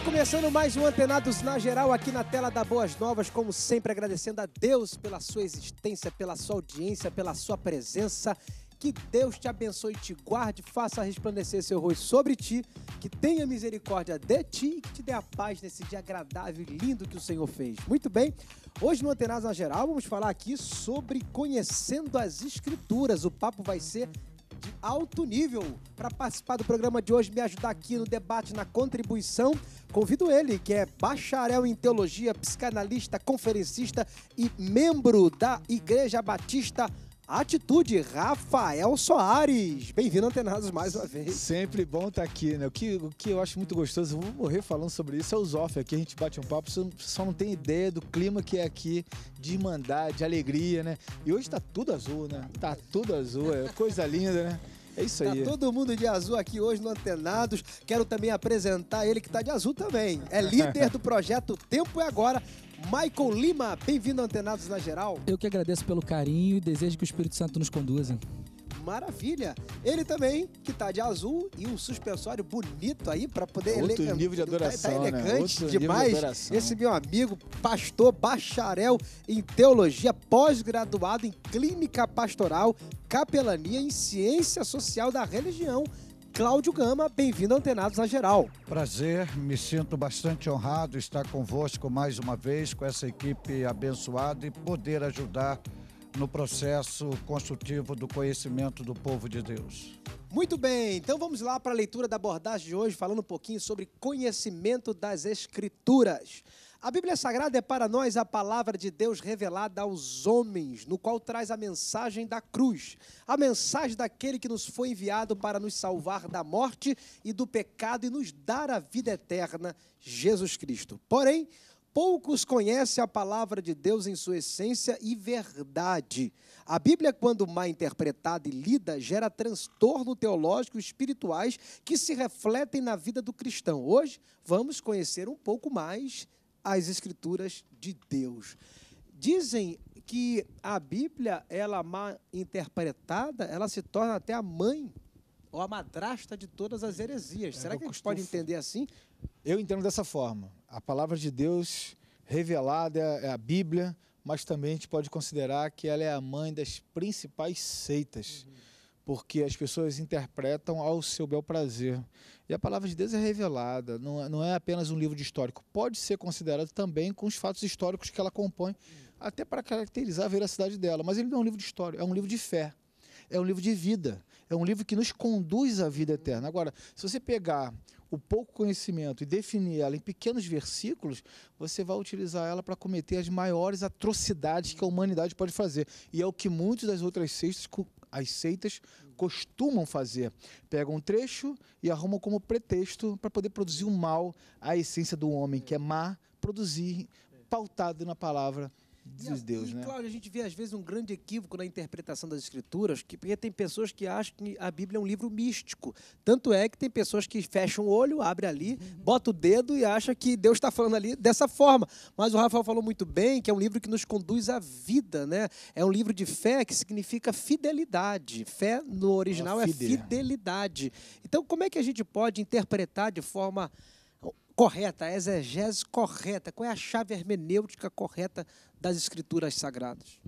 Tá começando mais um Antenados na Geral aqui na tela da Boas Novas, como sempre agradecendo a Deus pela sua existência, pela sua audiência, pela sua presença. Que Deus te abençoe, te guarde, faça resplandecer seu rosto sobre ti, que tenha misericórdia de ti e que te dê a paz nesse dia agradável e lindo que o Senhor fez. Muito bem, hoje no Antenados na Geral vamos falar aqui sobre conhecendo as Escrituras. O papo vai ser de alto nível. Para participar do programa de hoje, me ajudar aqui no debate, na contribuição, convido ele, que é bacharel em teologia, psicanalista, conferencista e membro da Igreja Batista Atitude, Rafael Soares. Bem-vindo, Antenados, mais uma vez. Sempre bom estar tá aqui, né? O que, o que eu acho muito gostoso, eu vou morrer falando sobre isso, é os off. Aqui a gente bate um papo, você só não tem ideia do clima que é aqui, de mandar, de alegria, né? E hoje tá tudo azul, né? Tá tudo azul, é coisa linda, né? É isso tá aí. Tá todo mundo de azul aqui hoje no Antenados. Quero também apresentar ele que tá de azul também. É líder do projeto Tempo é Agora, Michael Lima, bem-vindo a Antenados na Geral. Eu que agradeço pelo carinho e desejo que o Espírito Santo nos conduza. Maravilha! Ele também, que tá de azul e um suspensório bonito aí para poder... Outro ele... nível de tá adoração, tá, tá elegante né? demais. Esse meu amigo, pastor, bacharel em teologia, pós-graduado em clínica pastoral, capelania em ciência social da religião. Cláudio Gama, bem-vindo Antenados na Geral. Prazer, me sinto bastante honrado estar convosco mais uma vez, com essa equipe abençoada e poder ajudar no processo construtivo do conhecimento do povo de Deus. Muito bem, então vamos lá para a leitura da abordagem de hoje, falando um pouquinho sobre conhecimento das Escrituras. A Bíblia Sagrada é para nós a palavra de Deus revelada aos homens, no qual traz a mensagem da cruz, a mensagem daquele que nos foi enviado para nos salvar da morte e do pecado e nos dar a vida eterna, Jesus Cristo. Porém, poucos conhecem a palavra de Deus em sua essência e verdade. A Bíblia, quando mal interpretada e lida, gera transtorno teológico e espirituais que se refletem na vida do cristão. Hoje, vamos conhecer um pouco mais as escrituras de Deus. Dizem que a Bíblia, ela mal interpretada, ela se torna até a mãe ou a madrasta de todas as heresias. É, Será que a gente pode entender assim? Eu entendo dessa forma. A palavra de Deus revelada é a Bíblia, mas também a gente pode considerar que ela é a mãe das principais seitas, uhum. porque as pessoas interpretam ao seu bel prazer. E a palavra de Deus é revelada, não, é, não é apenas um livro de histórico. Pode ser considerado também com os fatos históricos que ela compõe, até para caracterizar a veracidade dela. Mas ele não é um livro de história, é um livro de fé. É um livro de vida. É um livro que nos conduz à vida eterna. Agora, se você pegar o pouco conhecimento e definir ela em pequenos versículos, você vai utilizar ela para cometer as maiores atrocidades que a humanidade pode fazer. E é o que muitas das outras cestas as seitas costumam fazer. Pegam um trecho e arrumam como pretexto para poder produzir o mal, a essência do homem, que é má, produzir pautado na palavra dos deuses, né? Cláudio, a gente vê às vezes um grande equívoco na interpretação das escrituras, que, porque tem pessoas que acham que a Bíblia é um livro místico. Tanto é que tem pessoas que fecham o olho, abre ali, uhum. bota o dedo e acha que Deus está falando ali dessa forma. Mas o Rafael falou muito bem que é um livro que nos conduz à vida, né? É um livro de fé que significa fidelidade. Fé no original é fidelidade. Então, como é que a gente pode interpretar de forma correta, a exegese correta, qual é a chave hermenêutica correta das Escrituras Sagradas?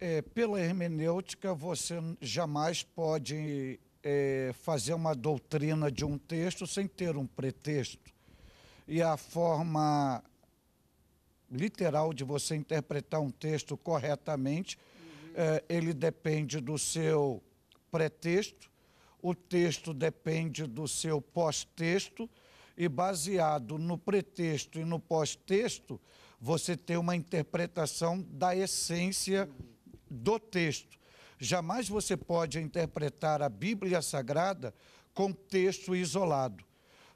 É, pela hermenêutica, você jamais pode é, fazer uma doutrina de um texto sem ter um pretexto. E a forma literal de você interpretar um texto corretamente, uhum. é, ele depende do seu pretexto, o texto depende do seu pós-texto, e baseado no pretexto e no pós-texto, você ter uma interpretação da essência do texto. Jamais você pode interpretar a Bíblia Sagrada com texto isolado.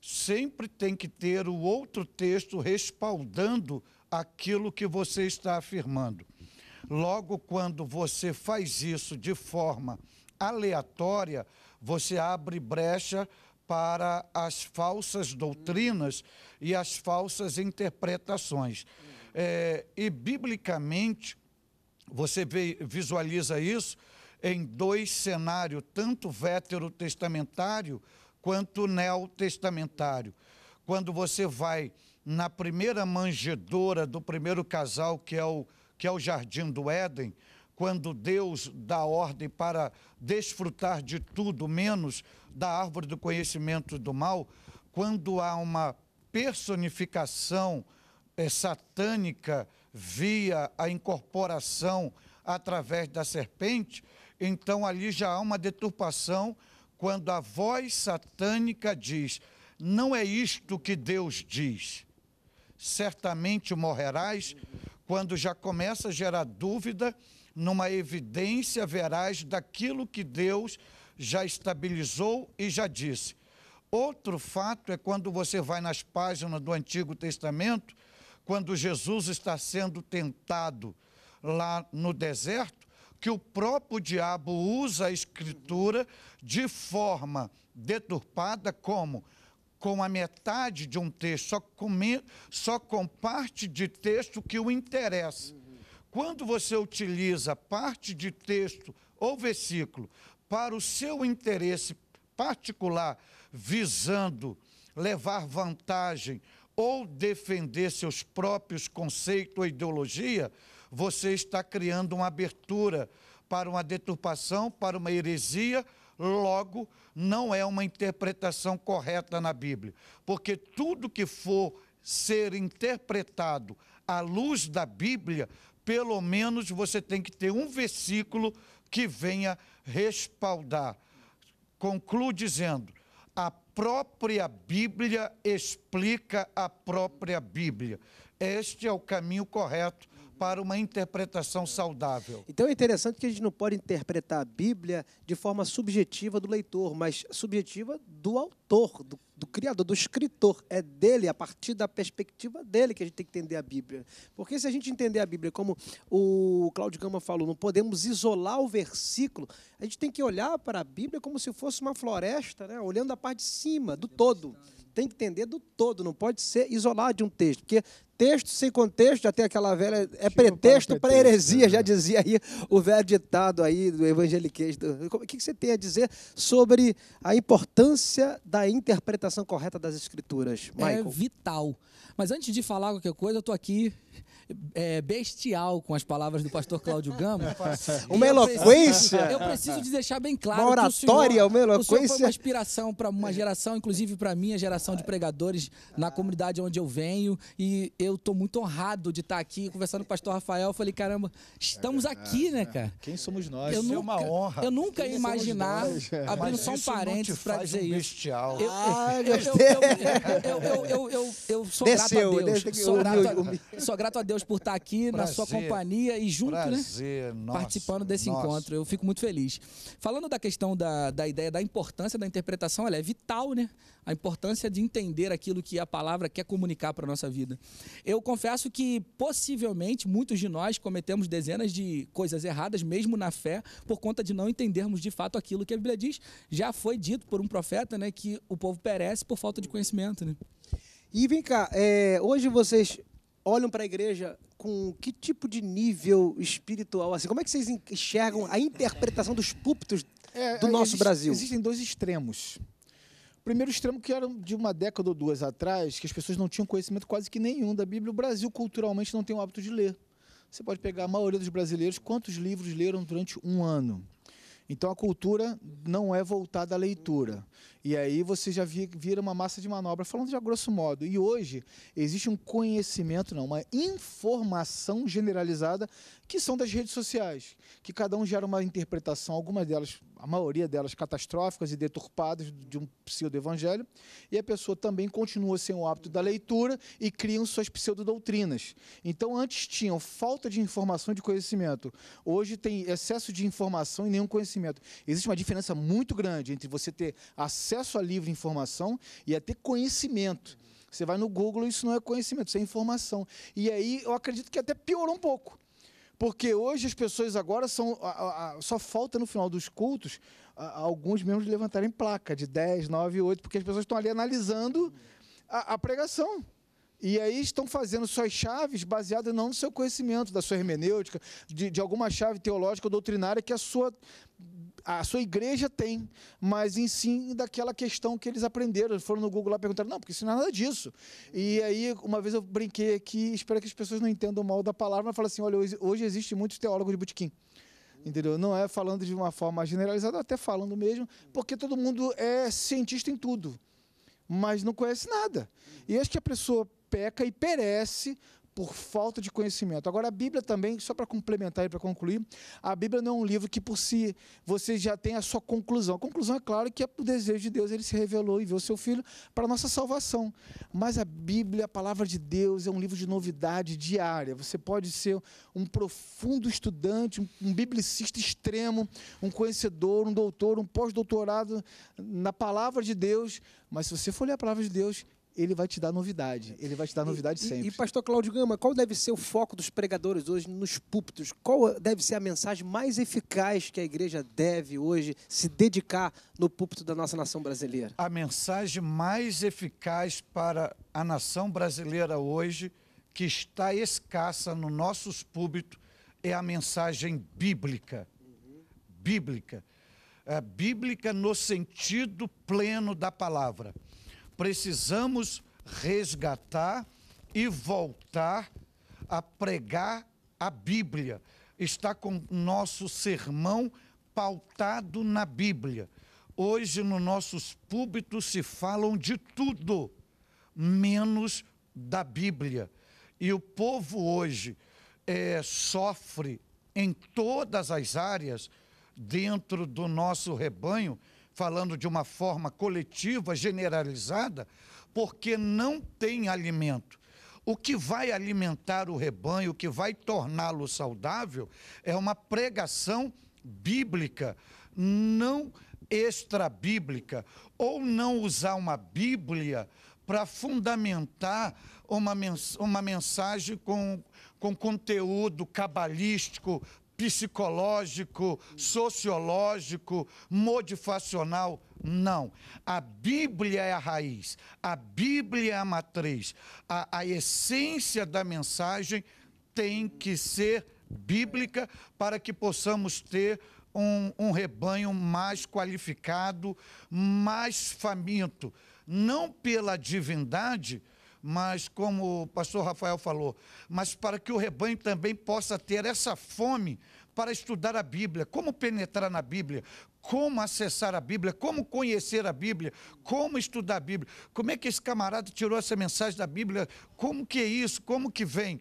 Sempre tem que ter o outro texto respaldando aquilo que você está afirmando. Logo, quando você faz isso de forma aleatória, você abre brecha para as falsas doutrinas e as falsas interpretações. É, e biblicamente, você vê, visualiza isso em dois cenários, tanto veterotestamentário quanto neotestamentário. Quando você vai na primeira manjedoura do primeiro casal, que é o, que é o Jardim do Éden, quando Deus dá ordem para desfrutar de tudo, menos da árvore do conhecimento do mal, quando há uma personificação é, satânica via a incorporação através da serpente, então ali já há uma deturpação quando a voz satânica diz: Não é isto que Deus diz. Certamente morrerás, quando já começa a gerar dúvida, numa evidência verás daquilo que Deus já estabilizou e já disse. Outro fato é quando você vai nas páginas do Antigo Testamento quando Jesus está sendo tentado lá no deserto, que o próprio diabo usa a escritura de forma deturpada, como com a metade de um texto, só com, só com parte de texto que o interessa. Quando você utiliza parte de texto ou versículo para o seu interesse particular, visando levar vantagem ou defender seus próprios conceitos ou ideologia, você está criando uma abertura para uma deturpação, para uma heresia, logo não é uma interpretação correta na Bíblia. Porque tudo que for ser interpretado à luz da Bíblia, pelo menos você tem que ter um versículo que venha respaldar. Concluo dizendo: a própria Bíblia explica a própria Bíblia. Este é o caminho correto para uma interpretação saudável. Então é interessante que a gente não pode interpretar a Bíblia de forma subjetiva do leitor, mas subjetiva do autor, do do criador, do escritor. É dele, a partir da perspectiva dele, que a gente tem que entender a Bíblia. Porque se a gente entender a Bíblia, como o Claudio Gama falou, não podemos isolar o versículo, a gente tem que olhar para a Bíblia como se fosse uma floresta, né? olhando a parte de cima, do todo. Tem que entender do todo, não pode ser isolado de um texto, porque texto sem contexto, já tem aquela velha. É pretexto para heresia, né? já dizia aí o velho ditado aí do evangeliquez. O que você tem a dizer sobre a importância da interpretação correta das escrituras, é Michael? É vital. Mas antes de falar qualquer coisa, eu estou aqui é, bestial com as palavras do pastor Cláudio Gama. uma eloquência. eu preciso de deixar bem claro. Uma oratória, senhor, uma eloquência. O foi uma inspiração para uma geração, inclusive para a minha geração de pregadores na comunidade onde eu venho. E eu tô muito honrado de estar aqui conversando com o pastor Rafael. Eu falei, caramba, estamos é aqui, né, cara? É. Quem somos nós? Eu Isso nunca, é uma honra. Eu nunca Quem ia imaginar, abrindo só um parênteses para dizer um isso. Ah, eu, eu, eu, eu, eu, eu, sou Desceu, grato a Deus. Desceu, sou, grato a, sou grato a Deus por estar aqui prazer, na sua companhia e junto, né, prazer, né? Nosso, participando desse nosso. encontro. Eu fico muito feliz. Falando da questão da, da ideia da importância da interpretação, ela é vital, né? A importância de entender aquilo que a palavra quer comunicar para nossa vida. Eu confesso que possivelmente muitos de nós cometemos dezenas de coisas erradas, mesmo na fé, por conta de não entendermos de fato aquilo que a Bíblia diz. Já foi dito por um profeta né, que o povo perece por falta de conhecimento. Né? E vem cá, é, hoje vocês olham para a igreja com que tipo de nível espiritual? Assim, como é que vocês enxergam a interpretação dos púlpitos é, do é, nosso Brasil? Existem dois extremos primeiro extremo que era de uma década ou duas atrás, que as pessoas não tinham conhecimento quase que nenhum da Bíblia. O Brasil, culturalmente, não tem o hábito de ler. Você pode pegar a maioria dos brasileiros, quantos livros leram durante um ano? Então a cultura não é voltada à leitura. E aí você já vira uma massa de manobra, falando já grosso modo. E hoje existe um conhecimento, não, uma informação generalizada que são das redes sociais, que cada um gera uma interpretação, algumas delas, a maioria delas catastróficas e deturpadas de um pseudo-evangelho, e a pessoa também continua sem o hábito da leitura e criam suas pseudo-doutrinas. Então antes tinham falta de informação e de conhecimento. Hoje tem excesso de informação e nenhum conhecimento. Existe uma diferença muito grande entre você ter acesso acesso à livre informação e a ter conhecimento. Você vai no Google, isso não é conhecimento, isso é informação. E aí eu acredito que até piorou um pouco. Porque hoje as pessoas agora são. A, a, só falta no final dos cultos a, alguns membros levantarem placa de 10, 9, 8, porque as pessoas estão ali analisando a pregação. E aí estão fazendo suas chaves baseadas não no seu conhecimento, da sua hermenêutica, de, de alguma chave teológica ou doutrinária que a sua a sua igreja tem, mas em sim daquela questão que eles aprenderam. Eles foram no Google lá e perguntaram, não, porque isso não é nada disso. E aí, uma vez eu brinquei aqui, espero que as pessoas não entendam mal da palavra, mas falo assim, olha, hoje, existe muitos teólogos de botequim. Entendeu? Não é falando de uma forma generalizada, até falando mesmo, porque todo mundo é cientista em tudo, mas não conhece nada. E acho que a pessoa peca e perece por falta de conhecimento. Agora, a Bíblia também, só para complementar e para concluir, a Bíblia não é um livro que por si você já tem a sua conclusão. A conclusão é claro que é o desejo de Deus, ele se revelou e viu o seu filho para a nossa salvação. Mas a Bíblia, a palavra de Deus, é um livro de novidade diária. Você pode ser um profundo estudante, um biblicista extremo, um conhecedor, um doutor, um pós-doutorado na palavra de Deus, mas se você for ler a palavra de Deus, ele vai te dar novidade. Ele vai te dar novidade e, sempre. E, e, pastor Cláudio Gama, qual deve ser o foco dos pregadores hoje nos púlpitos? Qual deve ser a mensagem mais eficaz que a igreja deve hoje se dedicar no púlpito da nossa nação brasileira? A mensagem mais eficaz para a nação brasileira hoje, que está escassa no nossos púlpitos, é a mensagem bíblica. Bíblica. É, bíblica no sentido pleno da palavra precisamos resgatar e voltar a pregar a Bíblia. Está com nosso sermão pautado na Bíblia. Hoje, nos nossos púlpitos, se falam de tudo, menos da Bíblia. E o povo hoje é, sofre em todas as áreas, dentro do nosso rebanho, falando de uma forma coletiva, generalizada, porque não tem alimento. O que vai alimentar o rebanho, o que vai torná-lo saudável, é uma pregação bíblica, não extrabíblica, ou não usar uma Bíblia para fundamentar uma, mens uma mensagem com, com conteúdo cabalístico, psicológico, sociológico, modificacional. Não. A Bíblia é a raiz, a Bíblia é a matriz. A, a essência da mensagem tem que ser bíblica para que possamos ter um, um rebanho mais qualificado, mais faminto. Não pela divindade, mas como o pastor Rafael falou, mas para que o rebanho também possa ter essa fome para estudar a Bíblia, como penetrar na Bíblia, como acessar a Bíblia, como conhecer a Bíblia, como estudar a Bíblia. Como é que esse camarada tirou essa mensagem da Bíblia? Como que é isso? Como que vem?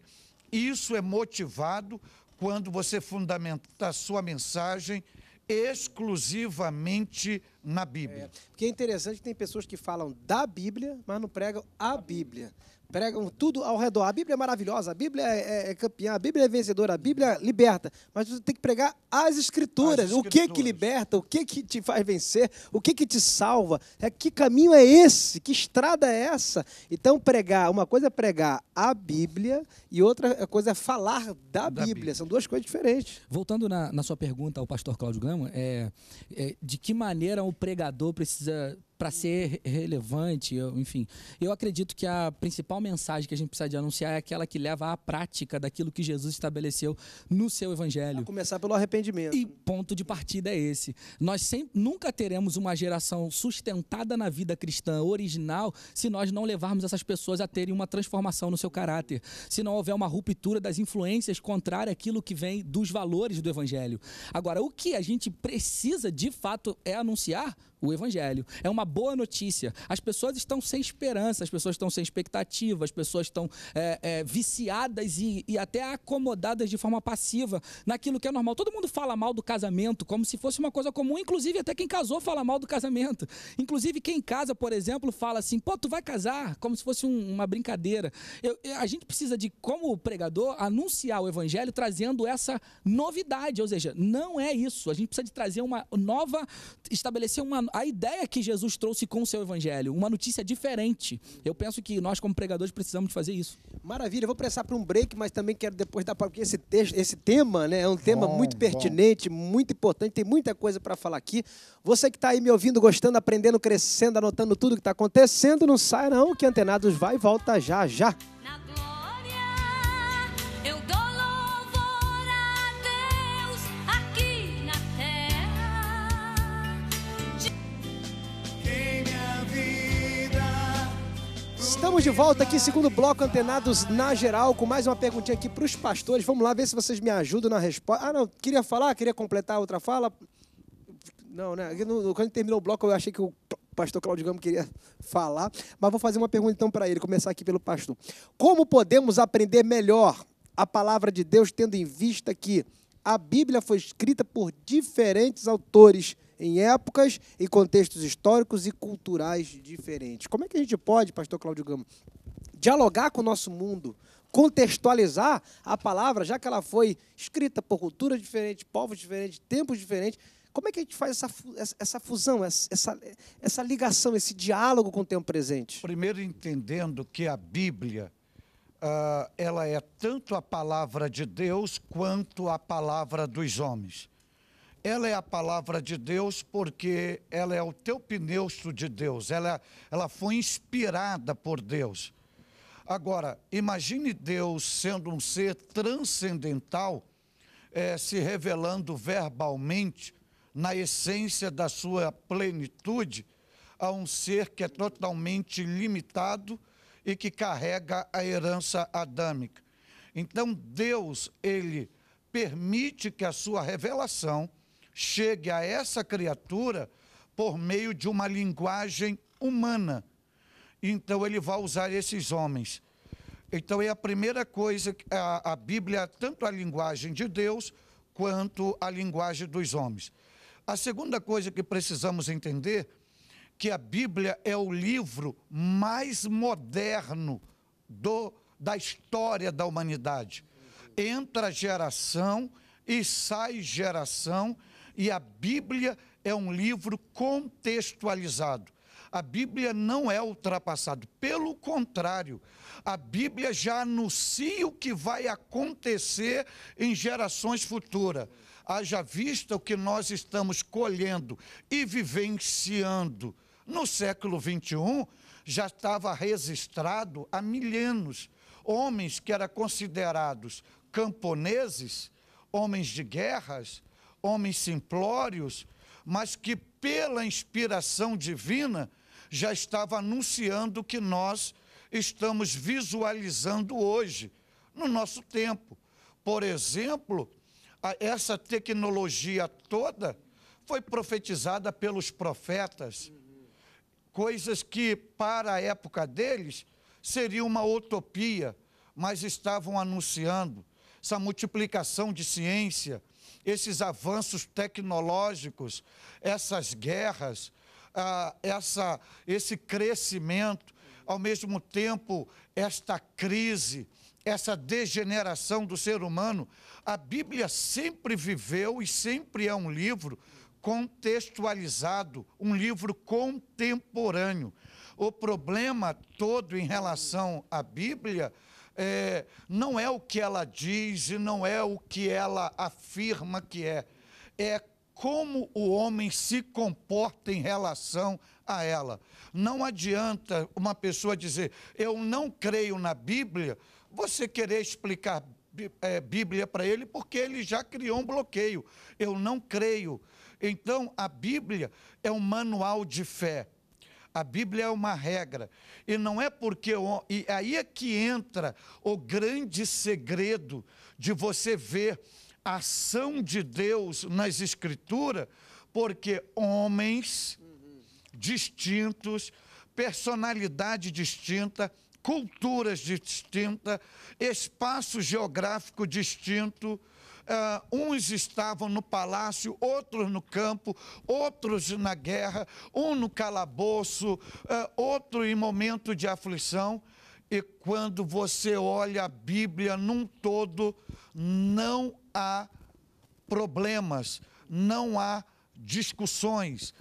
Isso é motivado quando você fundamenta a sua mensagem exclusivamente na Bíblia. É, porque é interessante que tem pessoas que falam da Bíblia, mas não pregam a Bíblia pregam tudo ao redor. A Bíblia é maravilhosa, a Bíblia é, é, é, campeã, a Bíblia é vencedora, a Bíblia liberta. Mas você tem que pregar as escrituras. As escrituras. O que que liberta? O que que te faz vencer? O que que te salva? É que caminho é esse? Que estrada é essa? Então pregar, uma coisa é pregar a Bíblia e outra coisa é falar da, da Bíblia. Bíblia. São duas coisas diferentes. Voltando na, na sua pergunta ao pastor Cláudio Gama, é, é, de que maneira o pregador precisa para ser relevante, eu, enfim. Eu acredito que a principal mensagem que a gente precisa de anunciar é aquela que leva à prática daquilo que Jesus estabeleceu no seu evangelho. A começar pelo arrependimento. E ponto de partida é esse. Nós sempre, nunca teremos uma geração sustentada na vida cristã original se nós não levarmos essas pessoas a terem uma transformação no seu caráter, se não houver uma ruptura das influências contrárias àquilo que vem dos valores do evangelho. Agora, o que a gente precisa de fato é anunciar o evangelho. É uma boa notícia. As pessoas estão sem esperança, as pessoas estão sem expectativa, as pessoas estão é, é, viciadas e, e, até acomodadas de forma passiva naquilo que é normal. Todo mundo fala mal do casamento como se fosse uma coisa comum, inclusive até quem casou fala mal do casamento. Inclusive quem casa, por exemplo, fala assim: pô, tu vai casar, como se fosse um, uma brincadeira. Eu, a gente precisa de, como pregador, anunciar o evangelho trazendo essa novidade, ou seja, não é isso. A gente precisa de trazer uma nova, estabelecer uma a ideia que Jesus trouxe com o seu evangelho, uma notícia diferente. Eu penso que nós, como pregadores, precisamos de fazer isso. Maravilha, eu vou prestar para um break, mas também quero depois dar para. Porque esse, texto, esse tema né, é um tema bom, muito pertinente, bom. muito importante, tem muita coisa para falar aqui. Você que está aí me ouvindo, gostando, aprendendo, crescendo, anotando tudo que está acontecendo, não sai não, que Antenados vai e volta já já. Estamos de volta aqui, segundo bloco, antenados na geral, com mais uma perguntinha aqui para os pastores. Vamos lá ver se vocês me ajudam na resposta. Ah, não, queria falar, queria completar outra fala. Não, né? Quando terminou o bloco, eu achei que o pastor Claudio Gama queria falar, mas vou fazer uma pergunta então para ele, começar aqui pelo pastor. Como podemos aprender melhor a palavra de Deus, tendo em vista que a Bíblia foi escrita por diferentes autores? em épocas e contextos históricos e culturais diferentes. Como é que a gente pode, pastor Cláudio Gama, dialogar com o nosso mundo, contextualizar a palavra, já que ela foi escrita por culturas diferentes, povos diferentes, tempos diferentes, como é que a gente faz essa, essa fusão, essa, essa ligação, esse diálogo com o tempo presente? Primeiro, entendendo que a Bíblia uh, ela é tanto a palavra de Deus quanto a palavra dos homens. Ela é a palavra de Deus porque ela é o teu pneusto de Deus, ela, ela foi inspirada por Deus. Agora, imagine Deus sendo um ser transcendental, é, se revelando verbalmente na essência da sua plenitude a um ser que é totalmente limitado e que carrega a herança adâmica. Então Deus, ele permite que a sua revelação chegue a essa criatura por meio de uma linguagem humana. Então ele vai usar esses homens. Então é a primeira coisa, a, a Bíblia, é tanto a linguagem de Deus quanto a linguagem dos homens. A segunda coisa que precisamos entender que a Bíblia é o livro mais moderno do, da história da humanidade. Entra geração e sai geração e a Bíblia é um livro contextualizado. A Bíblia não é ultrapassada, pelo contrário, a Bíblia já anuncia o que vai acontecer em gerações futuras. Haja vista o que nós estamos colhendo e vivenciando. No século 21 já estava registrado há milênios homens que eram considerados camponeses, homens de guerras, homens simplórios, mas que pela inspiração divina já estava anunciando que nós estamos visualizando hoje, no nosso tempo. Por exemplo, essa tecnologia toda foi profetizada pelos profetas, coisas que para a época deles seria uma utopia, mas estavam anunciando essa multiplicação de ciência, esses avanços tecnológicos, essas guerras, ah, essa, esse crescimento, ao mesmo tempo, esta crise, essa degeneração do ser humano, a Bíblia sempre viveu e sempre é um livro contextualizado, um livro contemporâneo. O problema todo em relação à Bíblia é, não é o que ela diz e não é o que ela afirma que é, é como o homem se comporta em relação a ela. Não adianta uma pessoa dizer, eu não creio na Bíblia, você querer explicar é, Bíblia para ele, porque ele já criou um bloqueio. Eu não creio. Então, a Bíblia é um manual de fé a Bíblia é uma regra. E não é porque. E aí é que entra o grande segredo de você ver a ação de Deus nas Escrituras, porque homens distintos, personalidade distinta, culturas distintas, espaço geográfico distinto, Uh, uns estavam no palácio, outros no campo, outros na guerra, um no calabouço, uh, outro em momento de aflição. E quando você olha a Bíblia num todo, não há problemas, não há discussões.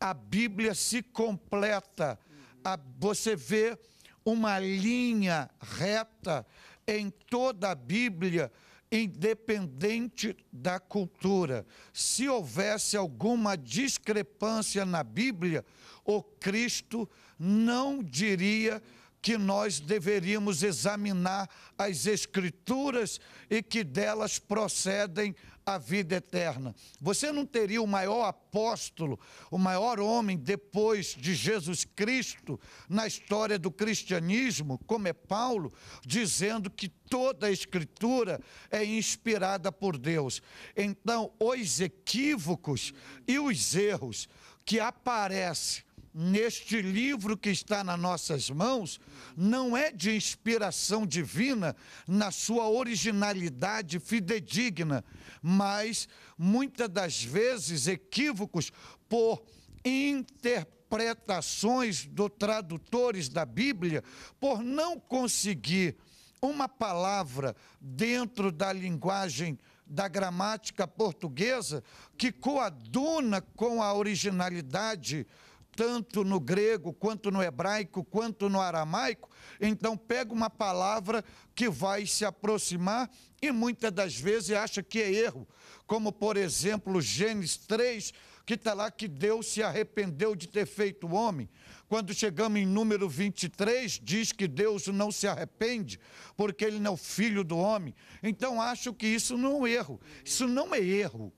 A Bíblia se completa. A, você vê uma linha reta em toda a Bíblia independente da cultura. Se houvesse alguma discrepância na Bíblia, o Cristo não diria que nós deveríamos examinar as Escrituras e que delas procedem a vida eterna. Você não teria o maior apóstolo, o maior homem depois de Jesus Cristo na história do cristianismo, como é Paulo, dizendo que toda a escritura é inspirada por Deus. Então, os equívocos e os erros que aparecem neste livro que está nas nossas mãos não é de inspiração divina na sua originalidade fidedigna, mas muitas das vezes equívocos por interpretações dos tradutores da Bíblia, por não conseguir uma palavra dentro da linguagem da gramática portuguesa que coaduna com a originalidade tanto no grego, quanto no hebraico, quanto no aramaico, então pega uma palavra que vai se aproximar e muitas das vezes acha que é erro, como por exemplo Gênesis 3, que está lá que Deus se arrependeu de ter feito o homem. Quando chegamos em número 23, diz que Deus não se arrepende, porque ele não é o filho do homem. Então acho que isso não é um erro. Isso não é erro.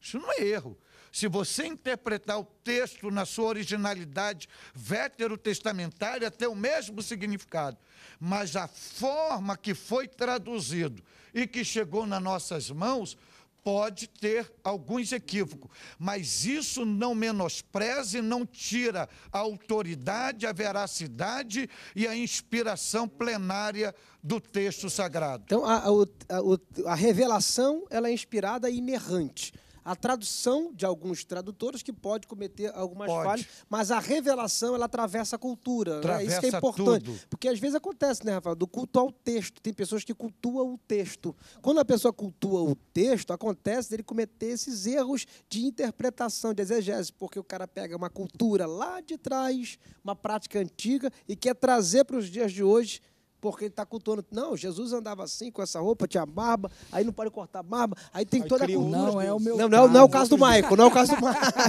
Isso não é erro. Se você interpretar o texto na sua originalidade veterotestamentária, tem o mesmo significado. Mas a forma que foi traduzido e que chegou nas nossas mãos pode ter alguns equívocos, mas isso não menospreza e não tira a autoridade, a veracidade e a inspiração plenária do texto sagrado. Então, a, a, a, a revelação ela é inspirada e inerrante a tradução de alguns tradutores que pode cometer algumas pode. falhas, mas a revelação ela atravessa a cultura. Atravessa né? Isso que é importante. Tudo. Porque às vezes acontece, né, Rafael? Do culto ao texto. Tem pessoas que cultuam o texto. Quando a pessoa cultua o texto, acontece dele cometer esses erros de interpretação, de exegese, porque o cara pega uma cultura lá de trás, uma prática antiga, e quer trazer para os dias de hoje porque ele está cultuando. Não, Jesus andava assim, com essa roupa, tinha barba, aí não pode cortar barba, aí tem aí toda a cultura. Não, é o meu não, não, não é o caso do Maico, não é o caso do Maico.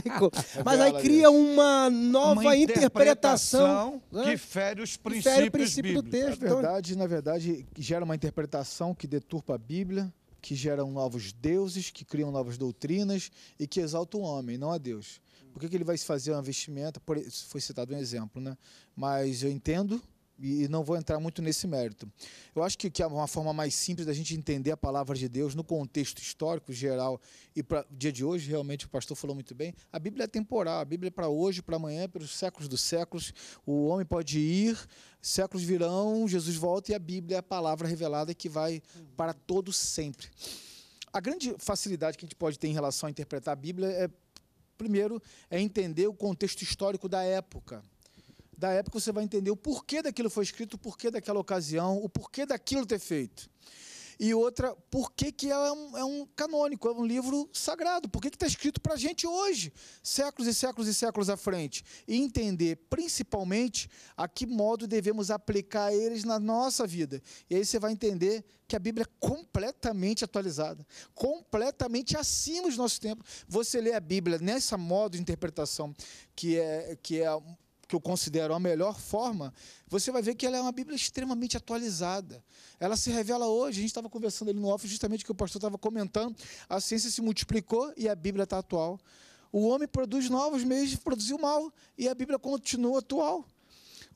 É Mas aí cria uma nova uma interpretação, interpretação né? que fere os princípios fere o princípio do texto. Na então- verdade, então... na verdade, gera uma interpretação que deturpa a Bíblia, que geram novos deuses, que criam novas doutrinas e que exaltam o homem, não a Deus. Por que, que ele vai se fazer uma vestimenta? Foi citado um exemplo, né? Mas eu entendo e não vou entrar muito nesse mérito. Eu acho que, que é uma forma mais simples da gente entender a palavra de Deus no contexto histórico geral e para o dia de hoje, realmente o pastor falou muito bem, a Bíblia é temporal, a Bíblia é para hoje, para amanhã, pelos séculos dos séculos, o homem pode ir, séculos virão, Jesus volta e a Bíblia é a palavra revelada que vai para todo sempre. A grande facilidade que a gente pode ter em relação a interpretar a Bíblia é, primeiro, é entender o contexto histórico da época da época, você vai entender o porquê daquilo foi escrito, o porquê daquela ocasião, o porquê daquilo ter feito. E outra, por que, é um, é um canônico, é um livro sagrado? Por que está escrito para a gente hoje, séculos e séculos e séculos à frente? E entender, principalmente, a que modo devemos aplicar eles na nossa vida. E aí você vai entender que a Bíblia é completamente atualizada, completamente acima dos nossos tempos. Você lê a Bíblia nessa modo de interpretação, que é, que é que eu considero a melhor forma, você vai ver que ela é uma Bíblia extremamente atualizada. Ela se revela hoje, a gente estava conversando ali no off, justamente que o pastor estava comentando, a ciência se multiplicou e a Bíblia está atual. O homem produz novos meios de produzir o mal e a Bíblia continua atual.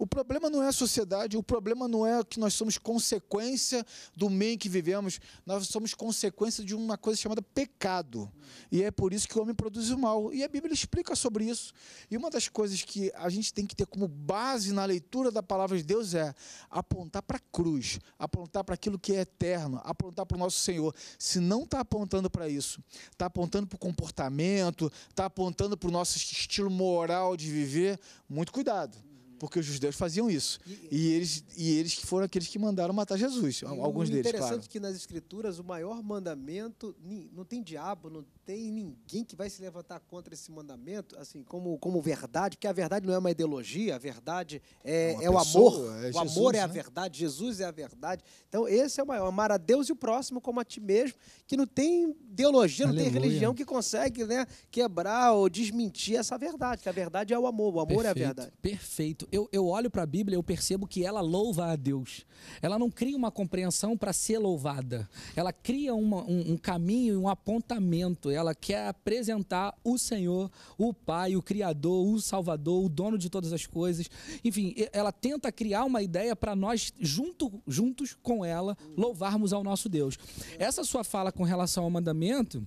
O problema não é a sociedade, o problema não é que nós somos consequência do meio que vivemos, nós somos consequência de uma coisa chamada pecado. E é por isso que o homem produz o mal. E a Bíblia explica sobre isso. E uma das coisas que a gente tem que ter como base na leitura da palavra de Deus é apontar para a cruz, apontar para aquilo que é eterno, apontar para o nosso Senhor. Se não está apontando para isso, está apontando para o comportamento, está apontando para o nosso estilo moral de viver, muito cuidado porque os judeus faziam isso. E, e eles e eles que foram aqueles que mandaram matar Jesus, alguns deles, claro. interessante é que nas escrituras o maior mandamento não tem diabo, não tem ninguém que vai se levantar contra esse mandamento, assim, como como verdade, porque a verdade não é uma ideologia, a verdade é, é, é o amor. É o amor é a né? verdade, Jesus é a verdade. Então, esse é o maior, amar a Deus e o próximo como a ti mesmo, que não tem ideologia, Aleluia. não tem religião que consegue, né, quebrar ou desmentir essa verdade, que a verdade é o amor, o amor Perfeito. é a verdade. Perfeito eu, eu olho para a Bíblia, eu percebo que ela louva a Deus. Ela não cria uma compreensão para ser louvada. Ela cria uma, um, um caminho e um apontamento. Ela quer apresentar o Senhor, o Pai, o Criador, o Salvador, o dono de todas as coisas. Enfim, ela tenta criar uma ideia para nós, junto, juntos com ela, louvarmos ao nosso Deus. Essa sua fala com relação ao mandamento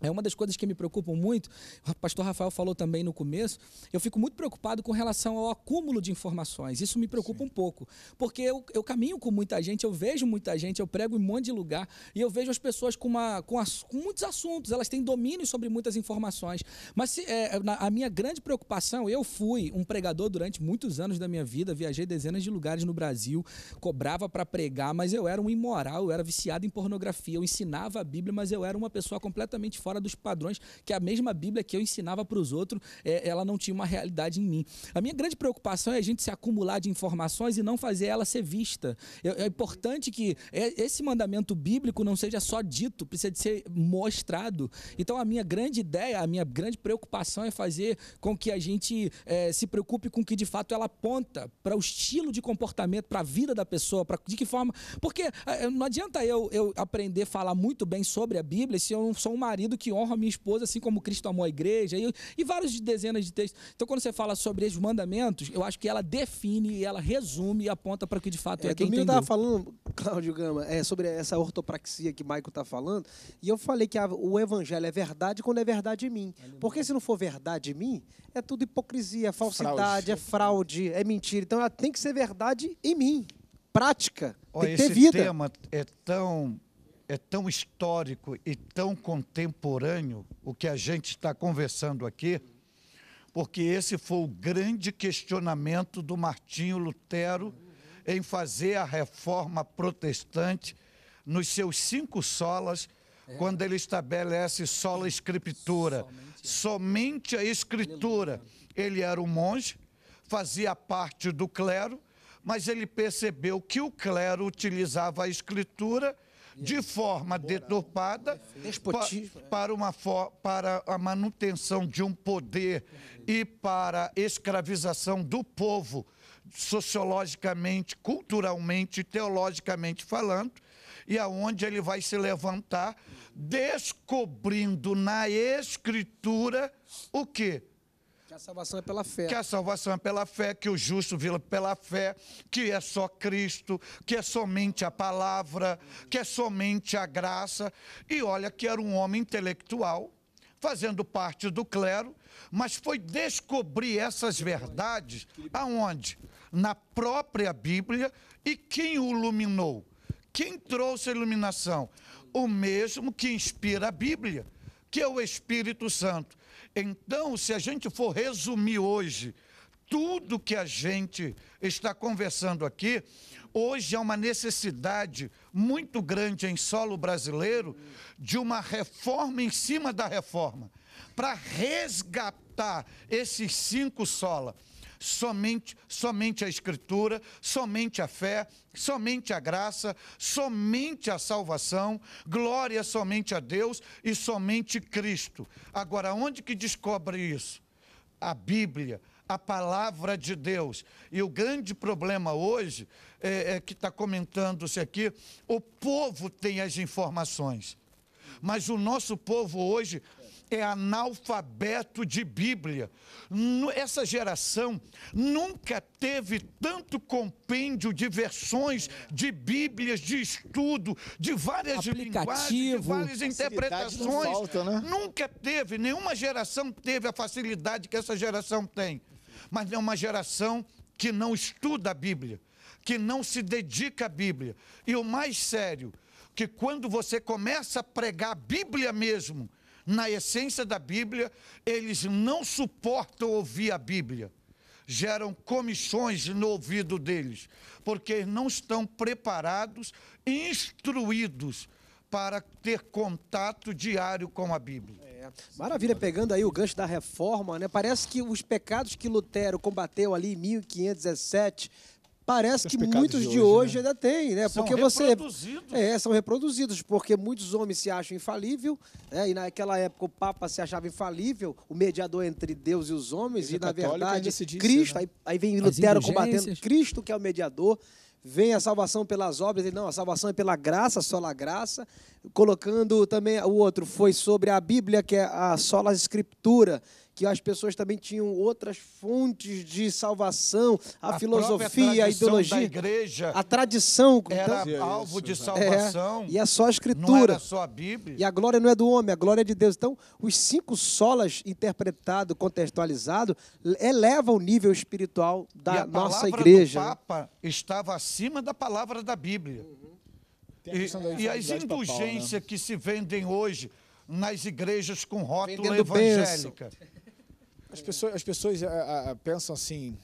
é uma das coisas que me preocupam muito, o pastor Rafael falou também no começo, eu fico muito preocupado com relação ao acúmulo de informações. Isso me preocupa Sim. um pouco, porque eu, eu, caminho com muita gente, eu vejo muita gente, eu prego em um monte de lugar e eu vejo as pessoas com, uma, com, as, com muitos assuntos, elas têm domínio sobre muitas informações. Mas se, é, na, a minha grande preocupação, eu fui um pregador durante muitos anos da minha vida, viajei dezenas de lugares no Brasil, cobrava para pregar, mas eu era um imoral, eu era viciado em pornografia, eu ensinava a Bíblia, mas eu era uma pessoa completamente fora dos padrões que a mesma Bíblia que eu ensinava para os outros, é, ela não tinha uma realidade em mim. A minha grande preocupação é a gente se acumular de informações e não fazer ela ser vista. É, é importante que é, esse mandamento bíblico não seja só dito, precisa de ser mostrado. Então a minha grande ideia, a minha grande preocupação é fazer com que a gente é, se preocupe com que de fato ela aponta para o estilo de comportamento, para a vida da pessoa, para de que forma. Porque é, não adianta eu, eu aprender a falar muito bem sobre a Bíblia se eu não sou um marido que honra minha esposa, assim como Cristo amou a igreja, e, e várias dezenas de textos. Então, quando você fala sobre os mandamentos, eu acho que ela define, ela resume e aponta para o que de fato é, é quem entendeu. estava falando, Cláudio Gama, é, sobre essa ortopraxia que Maico está falando, e eu falei que a, o evangelho é verdade quando é verdade em mim. Porque se não for verdade em mim, é tudo hipocrisia, falsidade, é fraude. é fraude, é mentira. Então, ela tem que ser verdade em mim. Prática, tem que ter vida. Esse tema é tão é tão histórico e tão contemporâneo o que a gente está conversando aqui, porque esse foi o grande questionamento do Martinho Lutero em fazer a reforma protestante nos seus cinco solas, é. quando ele estabelece sola escritura. Somente, Somente a escritura. Ele era um monge, fazia parte do clero, mas ele percebeu que o clero utilizava a escritura de forma deturpada né? para, uma para a manutenção de um poder e para a escravização do povo, sociologicamente, culturalmente, teologicamente falando, e aonde ele vai se levantar, descobrindo na escritura o quê? a salvação é pela fé. Que a salvação é pela fé, que o justo vira pela fé, que é só Cristo, que é somente a palavra, que é somente a graça. E olha que era um homem intelectual, fazendo parte do clero, mas foi descobrir essas verdades aonde? Na própria Bíblia e quem o iluminou? Quem trouxe a iluminação? O mesmo que inspira a Bíblia, que é o Espírito Santo. Então, se a gente for resumir hoje tudo que a gente está conversando aqui, hoje é uma necessidade muito grande em solo brasileiro de uma reforma em cima da reforma, para resgatar esses cinco solas somente, somente a Escritura, somente a fé, somente a graça, somente a salvação, glória somente a Deus e somente Cristo. Agora, onde que descobre isso? A Bíblia, a palavra de Deus. E o grande problema hoje é, é que está comentando-se aqui: o povo tem as informações. Mas o nosso povo hoje é analfabeto de Bíblia. Essa geração nunca teve tanto compêndio de versões, de Bíblias, de estudo, de várias linguagens, de várias interpretações. Falta, né? Nunca teve, nenhuma geração teve a facilidade que essa geração tem. Mas é uma geração que não estuda a Bíblia, que não se dedica à Bíblia. E o mais sério, que quando você começa a pregar a Bíblia mesmo, na essência da Bíblia, eles não suportam ouvir a Bíblia. Geram comissões no ouvido deles, porque não estão preparados, instruídos para ter contato diário com a Bíblia. É. Maravilha, pegando aí o gancho da reforma, né? Parece que os pecados que Lutero combateu ali em 1517 Parece que muitos de hoje, de hoje né? ainda têm, né? São porque você é, são reproduzidos, porque muitos homens se acham infalível, né? E naquela época o Papa se achava infalível, o mediador entre Deus e os homens, é e na verdade disse, Cristo, né? aí, aí, vem Lutero combatendo Cristo que é o mediador. Vem a salvação pelas obras, ele não, a salvação é pela graça, só a graça. Colocando também o outro, foi sobre a Bíblia, que é a sola escritura, que as pessoas também tinham outras fontes de salvação, a, a filosofia, a ideologia, igreja a tradição era então, alvo de é. salvação. É, e é só a escritura. Não só a Bíblia. E a glória não é do homem, a glória é de Deus. Então, os cinco solas interpretado, contextualizado, eleva o nível espiritual da nossa igreja. O Papa estava acima da palavra da Bíblia. Uhum. E, e as né? indulgências papal, né? que se vendem hoje nas igrejas com rótulo Vendendo evangélica. Benção. As pessoas, as pessoas a, a, pensam assim,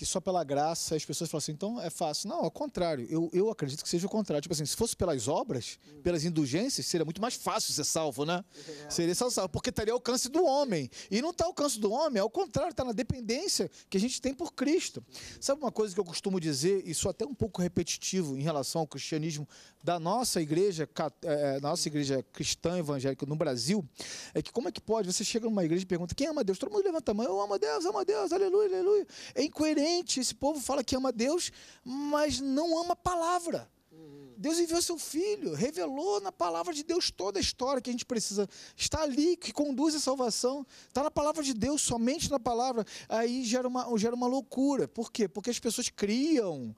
que só pela graça as pessoas falam assim, então é fácil. Não, ao contrário. Eu, eu acredito que seja o contrário. Tipo assim, se fosse pelas obras, uhum. pelas indulgências, seria muito mais fácil ser salvo, né? É. Seria salvo, porque estaria ao alcance do homem. E não está ao alcance do homem, ao contrário, está na dependência que a gente tem por Cristo. Uhum. Sabe uma coisa que eu costumo dizer, e sou até um pouco repetitivo em relação ao cristianismo da nossa igreja, é, é nossa igreja cristã evangélica no Brasil, é que como é que pode? Você chega numa igreja e pergunta, quem ama Deus? Todo mundo levanta a mão, eu amo a Deus, amo a Deus, aleluia, aleluia. É incoerente crente, esse povo fala que ama Deus, mas não ama a palavra. Deus enviou seu filho, revelou na palavra de Deus toda a história que a gente precisa. Está ali, que conduz a salvação. Está na palavra de Deus, somente na palavra. Aí gera uma, gera uma loucura. Por quê? Porque as pessoas criam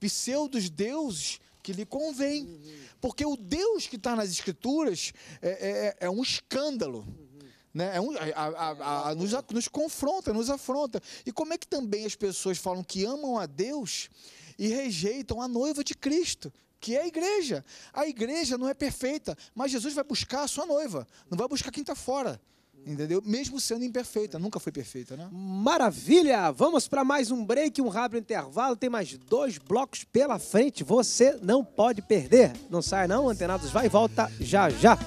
pseudos deuses que lhe convém. Uhum. Porque o Deus que está nas Escrituras é, é, é um escândalo. Né? É um, a, a, a, nos, nos confronta, nos afronta. E como é que também as pessoas falam que amam a Deus e rejeitam a noiva de Cristo? que é a igreja. A igreja não é perfeita, mas Jesus vai buscar a sua noiva, não vai buscar quem está fora. Entendeu? Mesmo sendo imperfeita, nunca foi perfeita, né? Maravilha! Vamos para mais um break, um rápido intervalo. Tem mais dois blocos pela frente. Você não pode perder. Não sai não, Antenados vai e volta já já.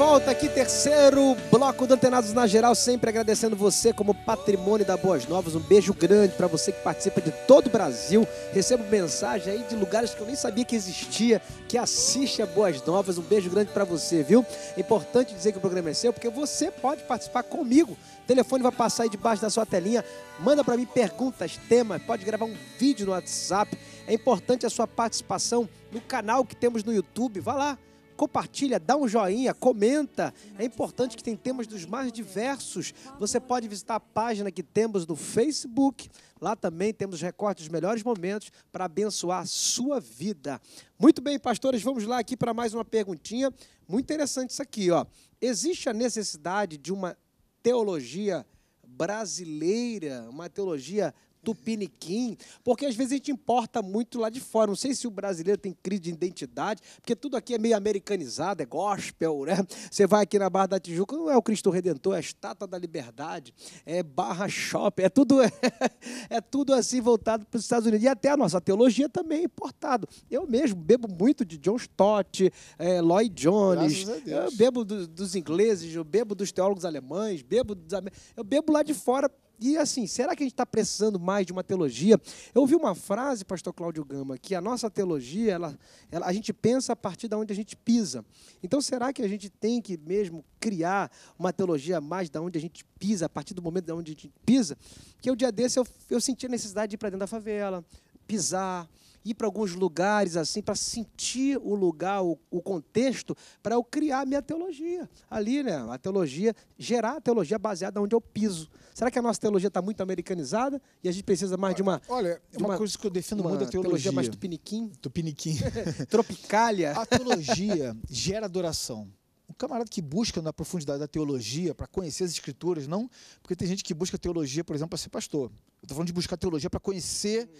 volta aqui, terceiro bloco do Antenados na Geral, sempre agradecendo você como patrimônio da Boas Novas. Um beijo grande para você que participa de todo o Brasil. Recebo mensagem aí de lugares que eu nem sabia que existia, que assiste a Boas Novas. Um beijo grande para você, viu? É importante dizer que o programa é seu, porque você pode participar comigo. O telefone vai passar aí debaixo da sua telinha. Manda para mim perguntas, temas, pode gravar um vídeo no WhatsApp. É importante a sua participação no canal que temos no YouTube. Vá lá compartilha, dá um joinha, comenta. É importante que tem temas dos mais diversos. Você pode visitar a página que temos no Facebook. Lá também temos recortes dos melhores momentos para abençoar a sua vida. Muito bem, pastores, vamos lá aqui para mais uma perguntinha. Muito interessante isso aqui, ó. Existe a necessidade de uma teologia brasileira, uma teologia tupiniquim, porque às vezes a gente importa muito lá de fora. Não sei se o brasileiro tem crise de identidade, porque tudo aqui é meio americanizado, é gospel, né? Você vai aqui na Barra da Tijuca, não é o Cristo Redentor, é a Estátua da Liberdade, é Barra Shopping, é tudo, é, é tudo assim voltado para os Estados Unidos. E até a nossa teologia também é importado. Eu mesmo bebo muito de John Stott, é, Lloyd Jones, eu bebo do, dos ingleses, eu bebo dos teólogos alemães, bebo dos, eu bebo lá de fora e assim, será que a gente está precisando mais de uma teologia? Eu ouvi uma frase, pastor Cláudio Gama, que a nossa teologia, ela, ela, a gente pensa a partir da onde a gente pisa. Então, será que a gente tem que mesmo criar uma teologia mais da onde a gente pisa, a partir do momento da onde a gente pisa? Que o dia desse eu, eu senti a necessidade de ir para dentro da favela, pisar, ir para alguns lugares assim, para sentir o lugar, o, o contexto, para eu criar a minha teologia. Ali, né? A teologia, gerar a teologia baseada onde eu piso. Será que a nossa teologia está muito americanizada e a gente precisa mais de uma. Olha, de uma, uma, coisa que eu defino muito da teologia. teologia mais tupiniquim. Tupiniquim. Tropicália. A teologia gera adoração um camarada que busca na profundidade da teologia para conhecer as escrituras, não porque tem gente que busca teologia, por exemplo, para ser pastor. Eu estou falando de buscar teologia para conhecer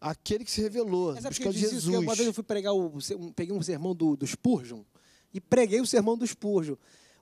aquele que se revelou, Mas buscando Jesus. Isso, uma vez eu fui pregar o, peguei um sermão do, do Spurgeon e preguei o sermão do Spurgeon.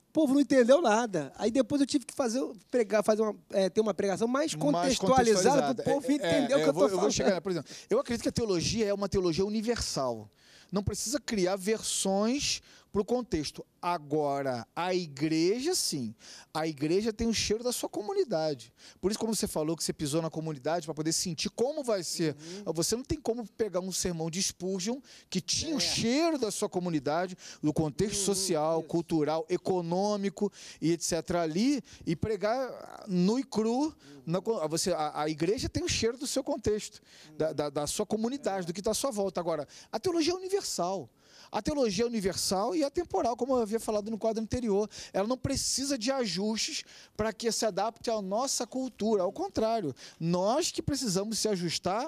O povo não entendeu nada. Aí depois eu tive que fazer, pregar, fazer uma, é, ter uma pregação mais contextualizada, para é, é, o povo entender é, o que eu estou falando. Eu chegar, por exemplo, eu acredito que a teologia é uma teologia universal. Não precisa criar versões para o contexto. Agora, a igreja, sim. A igreja tem o cheiro da sua comunidade. Por isso, como você falou, que você pisou na comunidade para poder sentir como vai ser. Uhum. Você não tem como pegar um sermão de Spurgeon que tinha é. o cheiro da sua comunidade, do contexto uhum, social, isso. cultural, econômico e etc. ali, e pregar nu e cru. Uhum. Na, você, a, a, igreja tem o cheiro do seu contexto, da, uhum. da, da, sua comunidade, é. do que está à sua volta. Agora, a teologia é universal. A teologia é universal e atemporal, como eu havia falado no quadro anterior. Ela não precisa de ajustes para que se adapte à nossa cultura. Ao contrário, nós que precisamos se ajustar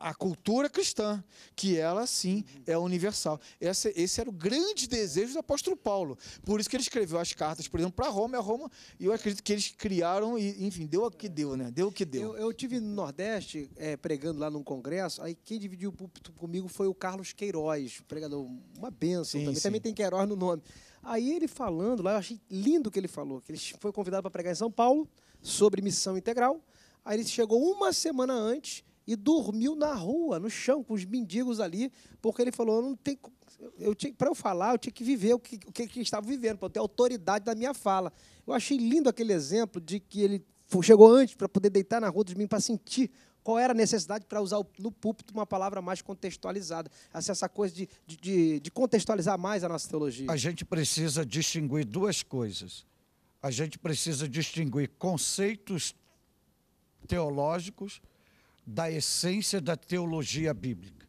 a cultura cristã, que ela sim é universal. Esse, esse, era o grande desejo do apóstolo Paulo. Por isso que ele escreveu as cartas, por exemplo, para Roma, e Roma, e eu acredito que eles criaram, e, enfim, deu o que deu, né? Deu o que deu. Eu, eu tive no Nordeste é, pregando lá num congresso, aí quem dividiu o púlpito comigo foi o Carlos Queiroz, pregador, uma benção sim, também. Sim. Também tem Queiroz no nome. Aí ele falando lá, eu achei lindo o que ele falou, que ele foi convidado para pregar em São Paulo sobre missão integral. Aí ele chegou uma semana antes e dormiu na rua, no chão, com os mendigos ali, porque ele falou: não tem, Eu tinha, para eu falar, eu tinha que viver o que, o que, estava vivendo, para eu ter autoridade da minha fala. Eu achei lindo aquele exemplo de que ele chegou antes para poder deitar na rua dos mim para sentir qual era a necessidade para usar no púlpito uma palavra mais contextualizada. Essa coisa de, de, de contextualizar mais a nossa teologia. A gente precisa distinguir duas coisas. A gente precisa distinguir conceitos teológicos da essência da teologia bíblica.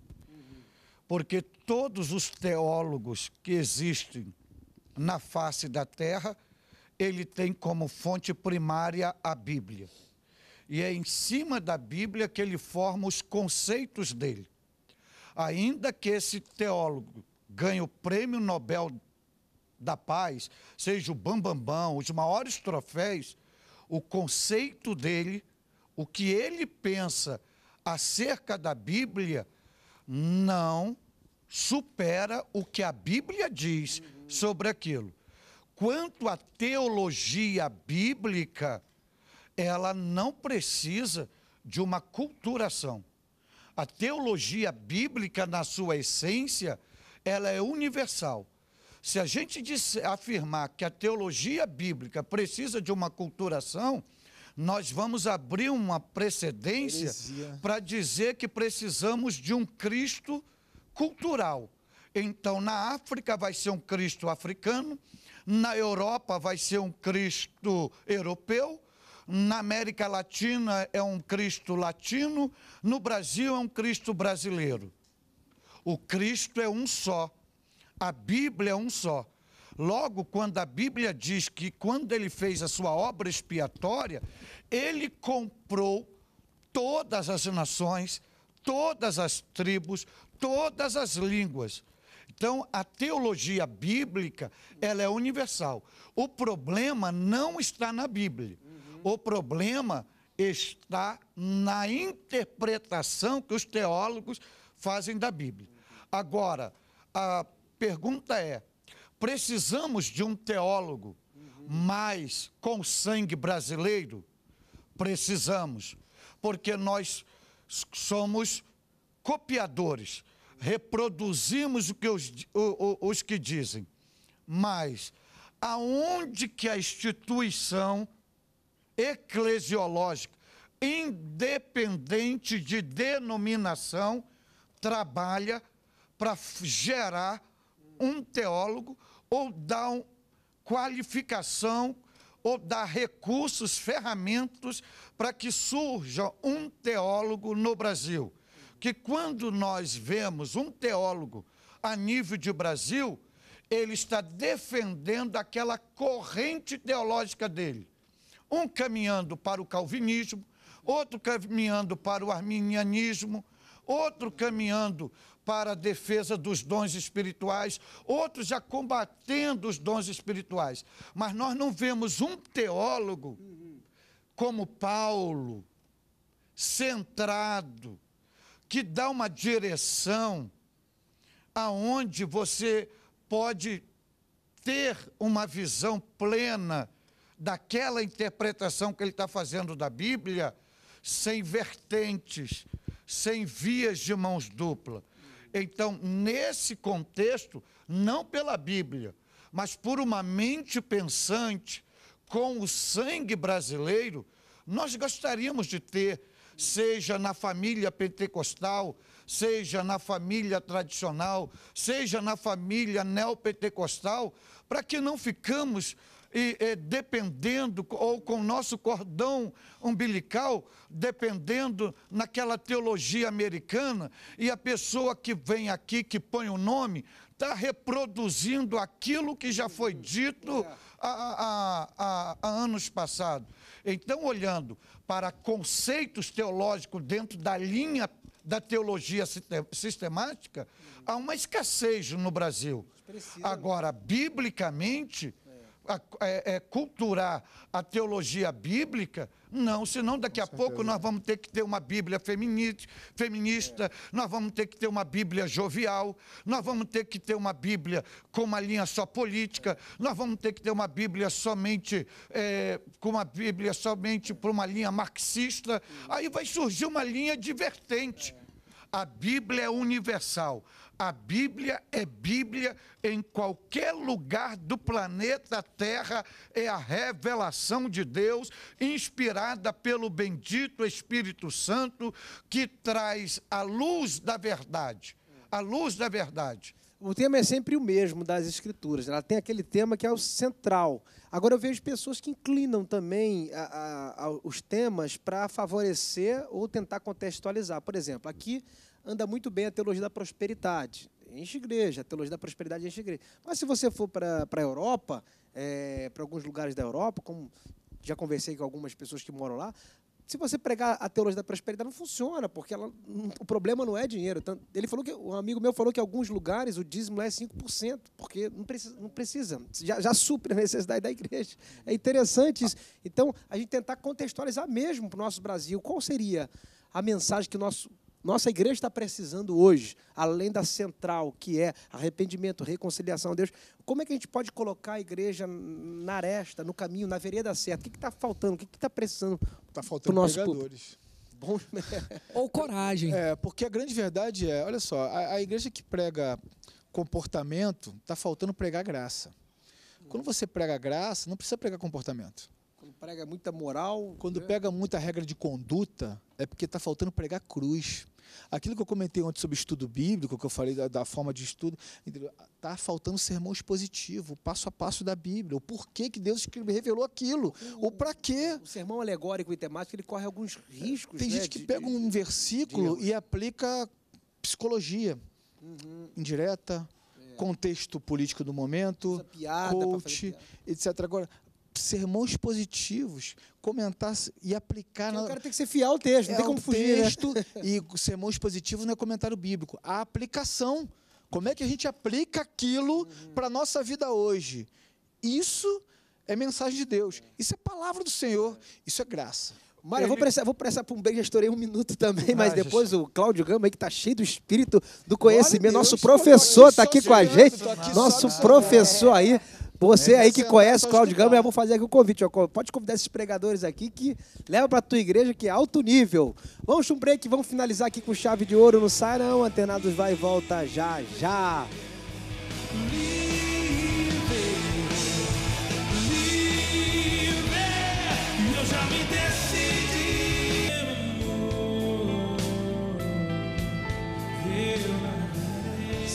Porque todos os teólogos que existem na face da terra, ele tem como fonte primária a Bíblia. E é em cima da Bíblia que ele forma os conceitos dele. Ainda que esse teólogo ganhe o prêmio Nobel da Paz, seja o Bambambão, os maiores troféus, o conceito dele, o que ele pensa acerca da Bíblia não supera o que a Bíblia diz sobre aquilo. Quanto à teologia bíblica, ela não precisa de uma culturação. A teologia bíblica, na sua essência, ela é universal. Se a gente afirmar que a teologia bíblica precisa de uma culturação, nós vamos abrir uma precedência para dizer que precisamos de um Cristo cultural. Então, na África vai ser um Cristo africano, na Europa vai ser um Cristo europeu, na América Latina é um Cristo latino, no Brasil é um Cristo brasileiro. O Cristo é um só, a Bíblia é um só. Logo, quando a Bíblia diz que quando ele fez a sua obra expiatória, ele comprou todas as nações, todas as tribos, todas as línguas. Então, a teologia bíblica, ela é universal. O problema não está na Bíblia. O problema está na interpretação que os teólogos fazem da Bíblia. Agora, a pergunta é: precisamos de um teólogo, uhum. com sangue brasileiro, precisamos, porque nós somos copiadores, reproduzimos o que os, o, o, os que dizem, mas aonde que a instituição eclesiológica, independente de denominação, trabalha para gerar um teólogo ou dão qualificação ou dá recursos, ferramentas para que surja um teólogo no Brasil. Que quando nós vemos um teólogo a nível de Brasil, ele está defendendo aquela corrente teológica dele. Um caminhando para o calvinismo, outro caminhando para o arminianismo, outro caminhando para a defesa dos dons espirituais, outros já combatendo os dons espirituais. Mas nós não vemos um teólogo como Paulo, centrado, que dá uma direção aonde você pode ter uma visão plena daquela interpretação que ele está fazendo da Bíblia, sem vertentes, sem vias de mãos dupla. Então, nesse contexto, não pela Bíblia, mas por uma mente pensante, com o sangue brasileiro, nós gostaríamos de ter, seja na família pentecostal, seja na família tradicional, seja na família neopentecostal, para que não ficamos e, e dependendo, ou com o nosso cordão umbilical, dependendo naquela teologia americana, e a pessoa que vem aqui, que põe o nome, está reproduzindo aquilo que já foi dito há, há, há, anos passados. Então, olhando para conceitos teológicos dentro da linha da teologia sistemática, há uma escassez no Brasil. Né? Agora, biblicamente, a, é, é, culturar a teologia bíblica, não, senão daqui a pouco nós vamos ter que ter uma Bíblia feminista, feminista é. nós vamos ter que ter uma Bíblia jovial, nós vamos ter que ter uma Bíblia com uma linha só política, nós vamos ter que ter uma Bíblia somente é, com uma Bíblia somente por uma linha marxista. Aí vai surgir uma linha divertente. A Bíblia é universal. A Bíblia é Bíblia em qualquer lugar do planeta Terra, é a revelação de Deus, inspirada pelo bendito Espírito Santo, que traz a luz da verdade. A luz da verdade. O tema é sempre o mesmo das Escrituras, né? ela tem aquele tema que é o central. Agora eu vejo pessoas que inclinam também a, a, a, os temas para favorecer ou tentar contextualizar. Por exemplo, aqui anda muito bem a teologia da prosperidade. Enche igreja, a teologia da prosperidade enche igreja. Mas se você for para a Europa, é, para alguns lugares da Europa, como já conversei com algumas pessoas que moram lá, se você pregar a teologia da prosperidade, não funciona, porque ela, o problema não é dinheiro. Ele falou que, um amigo meu falou que em alguns lugares o dízimo é 5%, porque não precisa, não precisa já, já supre a necessidade da igreja. É interessante isso. Então, a gente tentar contextualizar mesmo para o nosso Brasil qual seria a mensagem que o nosso nossa igreja está precisando hoje, além da central, que é arrependimento, reconciliação a Deus, como é que a gente pode colocar a igreja na aresta, no caminho, na vereda certa? O que está faltando? O que está precisando? Está faltando nosso pregadores. Bom... Ou coragem. É, porque a grande verdade é, olha só, a, a igreja que prega comportamento, está faltando pregar graça. Quando você prega graça, não precisa pregar comportamento. Quando prega muita moral. Quando né? pega muita regra de conduta, é porque está faltando pregar cruz. Aquilo que eu comentei ontem sobre estudo bíblico, que eu falei da, da forma de estudo, está faltando sermão expositivo, o passo a passo da Bíblia, o porquê que Deus revelou aquilo, o, o para quê. O sermão alegórico e temático ele corre alguns riscos. Tem né, gente que de, pega um versículo de... e aplica psicologia uhum. indireta, é. contexto político do momento, coach, etc. Agora, sermões positivos, comentar e aplicar. Na... O cara tem que ser fiel ao texto, é não tem como fugir. Né? Texto né? e sermões positivos não é comentário bíblico. A aplicação. Como é que a gente aplica aquilo uhum. para a nossa vida hoje? Isso é mensagem de Deus. Isso é palavra do Senhor. Isso é graça. Mário, eu vou pressar, vou pressar para um beijo, já estourei um minuto também, ah, mas depois o Cláudio Gama aí que está cheio do espírito do conhecimento, nosso professor está aqui com a gente, nosso professor aí. É, você aí que é conhece Cláudio Gama, eu vou fazer aqui o um convite. Pode convidar esses pregadores aqui que leva para tua igreja que é alto nível. Vamos um break, vamos finalizar aqui com chave de ouro. Não sai não, Antenados vai e volta já, já.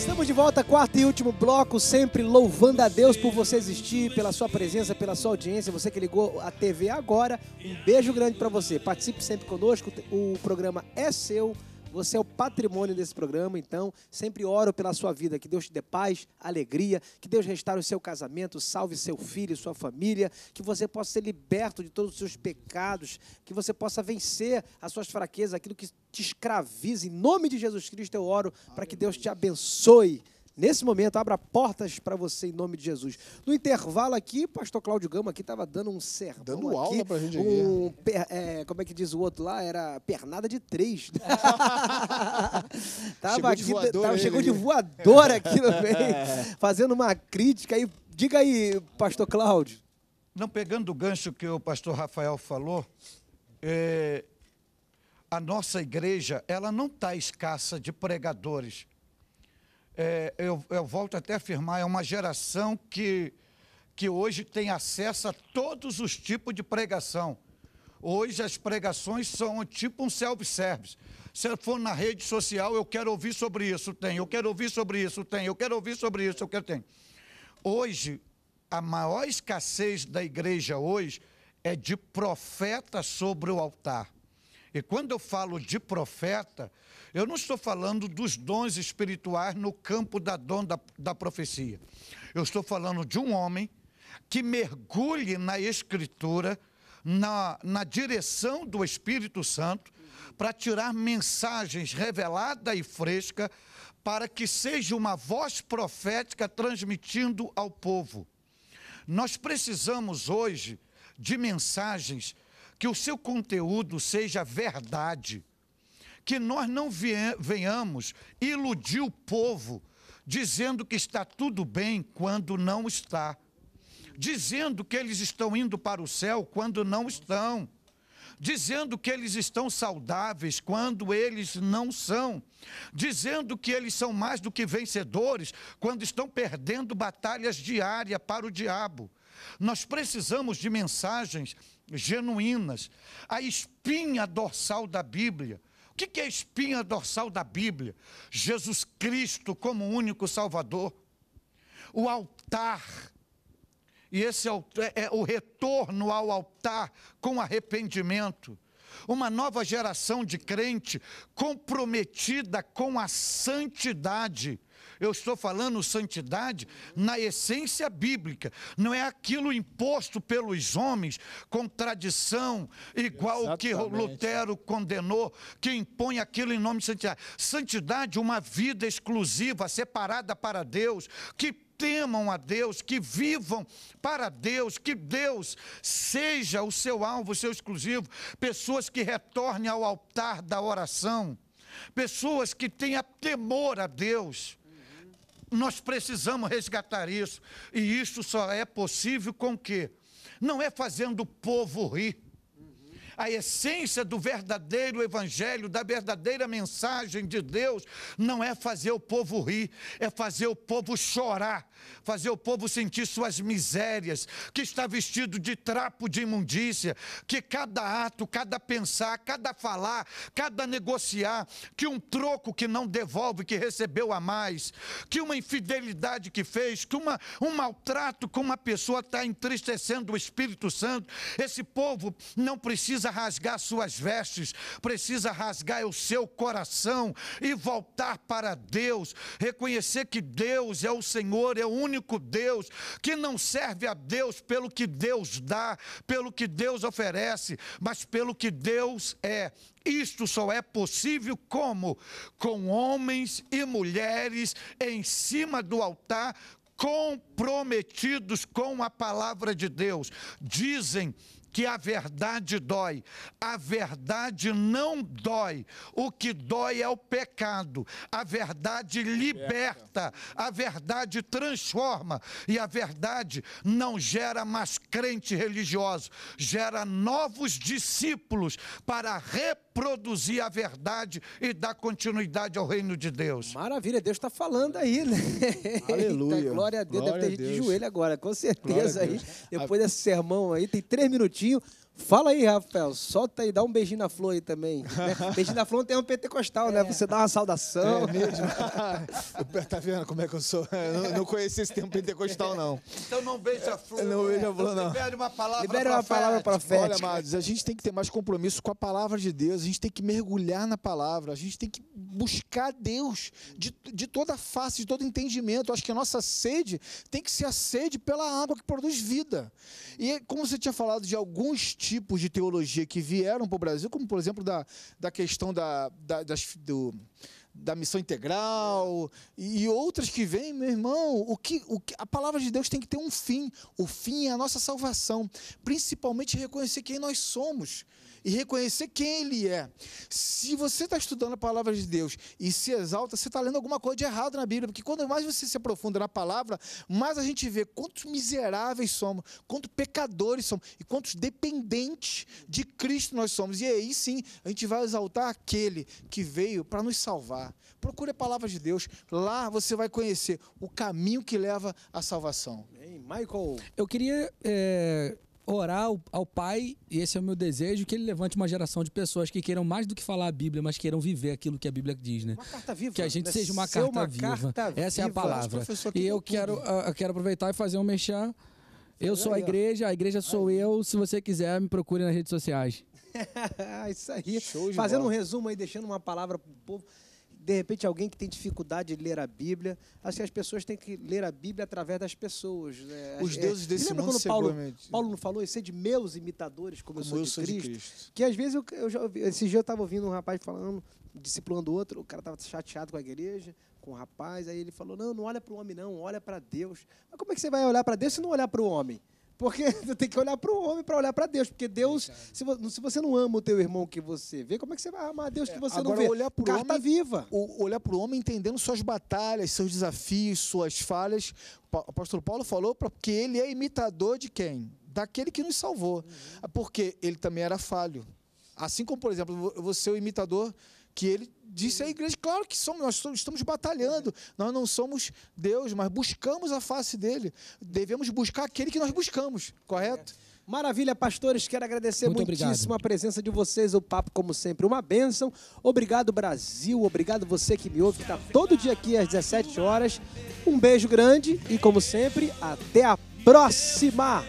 Estamos de volta, quarto e último bloco, sempre louvando a Deus por você existir, pela sua presença, pela sua audiência. Você que ligou a TV agora, um beijo grande para você. Participe sempre conosco, o programa é seu você é o patrimônio desse programa, então sempre oro pela sua vida. Que Deus te dê paz, alegria, que Deus restaure o seu casamento, salve seu filho, sua família, que você possa ser liberto de todos os seus pecados, que você possa vencer as suas fraquezas, aquilo que te escraviza. Em nome de Jesus Cristo eu oro para que Deus te abençoe. Nesse momento, abra portas para você em nome de Jesus. No intervalo aqui, pastor Cláudio Gama aqui estava dando um sermão. Dando aula para a gente um, é. per, é, Como é que diz o outro lá? Era pernada de três. tava chegou aqui, de voador, tava, chegou de voador aqui no meio, fazendo uma crítica. Aí, diga aí, pastor Cláudio. Não, pegando o gancho que o pastor Rafael falou, é, a nossa igreja ela não está escassa de pregadores é, eu, eu, volto até a afirmar, é uma geração que, que hoje tem acesso a todos os tipos de pregação. Hoje as pregações são tipo um self-service. Se eu for na rede social, eu quero ouvir sobre isso, tem. Eu quero ouvir sobre isso, tem. Eu quero ouvir sobre isso, eu quero, tem. Hoje, a maior escassez da igreja hoje é de profeta sobre o altar. E quando eu falo de profeta, eu não estou falando dos dons espirituais no campo da dom da, da profecia. Eu estou falando de um homem que mergulhe na escritura, na, na direção do Espírito Santo, para tirar mensagens revelada e fresca, para que seja uma voz profética transmitindo ao povo. Nós precisamos hoje de mensagens que o seu conteúdo seja verdade que nós não venhamos iludir o povo dizendo que está tudo bem quando não está, dizendo que eles estão indo para o céu quando não estão, dizendo que eles estão saudáveis quando eles não são, dizendo que eles são mais do que vencedores quando estão perdendo batalhas diárias para o diabo. Nós precisamos de mensagens genuínas. A espinha dorsal da Bíblia que, que é a espinha dorsal da Bíblia? Jesus Cristo como único Salvador. O altar. E esse é o é, é retorno ao altar com arrependimento uma nova geração de crente comprometida com a santidade, eu estou falando santidade na essência bíblica, não é aquilo imposto pelos homens com tradição igual que Lutero condenou, que impõe aquilo em nome de santidade. Santidade, uma vida exclusiva, separada para Deus, que temam a Deus, que vivam para Deus, que Deus seja o seu alvo, o seu exclusivo, pessoas que retornem ao altar da oração, pessoas que tenham temor a Deus, nós precisamos resgatar isso. E isso só é possível com o quê? Não é fazendo o povo rir a essência do verdadeiro evangelho, da verdadeira mensagem de Deus, não é fazer o povo rir, é fazer o povo chorar, fazer o povo sentir suas misérias, que está vestido de trapo de imundícia, que cada ato, cada pensar, cada falar, cada negociar, que um troco que não devolve, que recebeu a mais, que uma infidelidade que fez, que uma, um maltrato com uma pessoa está entristecendo o Espírito Santo, esse povo não precisa precisa rasgar suas vestes, precisa rasgar o seu coração e voltar para Deus, reconhecer que Deus é o Senhor, é o único Deus, que não serve a Deus pelo que Deus dá, pelo que Deus oferece, mas pelo que Deus é. Isto só é possível como? Com homens e mulheres em cima do altar comprometidos com a palavra de Deus. Dizem que a verdade dói. A verdade não dói. O que dói é o pecado. A verdade liberta. A verdade transforma. E a verdade não gera mais crente religioso, gera novos discípulos para representar produzir a verdade e dar continuidade ao reino de Deus. Maravilha, Deus está falando aí, né? Aleluia. Eita, glória a Deus, glória deve ter gente de joelho agora, com certeza aí. Depois desse sermão aí, tem três minutinhos. Fala aí, Rafael, solta aí, dá um beijinho na flor aí também. Né? Beijinho na flor não tem um pentecostal, né? é. né? Você dá uma saudação. É mesmo. tá vendo como é que eu sou? Eu não, conheci esse termo pentecostal, não. Então não beija a flor. Não beija a flor, não. Libere uma palavra Libere uma palavra profética. Olha, amados, a gente tem que ter mais compromisso com a palavra de Deus, a gente tem que mergulhar na palavra, a gente tem que buscar Deus de, de toda face, de todo entendimento. Eu acho que a nossa sede tem que ser a sede pela água que produz vida. E é como você tinha falado de alguns tipos tipos de teologia que vieram para o Brasil, como por exemplo da, da questão da, da, das, do, da missão integral e outras que vêm, meu irmão, o que, o que, a palavra de Deus tem que ter um fim. O fim é a nossa salvação, principalmente reconhecer quem nós somos e reconhecer quem Ele é. Se você está estudando a palavra de Deus e se exalta, você está lendo alguma coisa de errado na Bíblia, porque quanto mais você se aprofunda na palavra, mais a gente vê quantos miseráveis somos, quantos pecadores somos e quantos dependentes de Cristo nós somos. E aí sim, a gente vai exaltar aquele que veio para nos salvar. Procure a palavra de Deus. Lá você vai conhecer o caminho que leva à salvação. Hey, Michael. Eu queria é, orar ao, ao, Pai, e esse é o meu desejo, que Ele levante uma geração de pessoas que queiram mais do que falar a Bíblia, mas queiram viver aquilo que a Bíblia diz, né? Uma carta viva. Que a gente é seja uma carta, uma viva. Essa é a palavra. E eu quero, ah, quero aproveitar e fazer um mexer. Eu sou a igreja, a igreja sou eu. Se você quiser, me procure nas redes sociais. É isso aí. Fazendo bola. um resumo aí, deixando uma palavra pro povo de repente alguém que tem dificuldade de ler a Bíblia, acho que as pessoas têm que ler a Bíblia através das pessoas. Né? Os é, deuses desse lembra mundo Paulo, seguramente. Paulo não falou isso? É de meus imitadores, como, como eu, sou, eu de, Cristo, de, Cristo, Que às vezes eu, eu já, esse dia eu estava ouvindo um rapaz falando, discipulando outro, o cara estava chateado com a igreja, com o rapaz, aí ele falou: não, não olha para o homem, não, olha para Deus. Mas como é que você vai olhar para Deus se não olhar para o homem? Porque você tem que olhar para o homem para olhar para Deus. Porque Deus, se, você não ama o teu irmão que você vê, como é que você vai amar Deus que é, você é, agora, não vê? Olhar pro Carta homem, viva. O, olhar para o homem entendendo suas batalhas, seus desafios, suas falhas. O apóstolo Paulo falou porque ele é imitador de quem? Daquele que nos salvou. Uhum. Porque ele também era falho. Assim como, por exemplo, eu vou ser o imitador que ele disse à igreja, claro que somos, nós estamos batalhando, nós não somos Deus, mas buscamos a face dele. Devemos buscar aquele que nós buscamos, correto? É. Maravilha, pastores, quero agradecer Muito muitíssimo obrigado. a presença de vocês, o papo como sempre, uma bênção. Obrigado Brasil, obrigado você que me ouve, que está todo dia aqui às 17 horas. Um beijo grande e como sempre, até a próxima!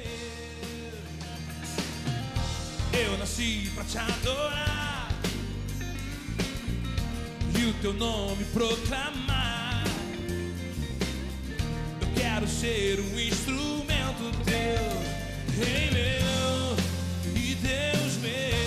Eu nasci pra te adorar o teu nome proclamar. Eu quero ser um instrumento teu, Rei meu e Deus meu.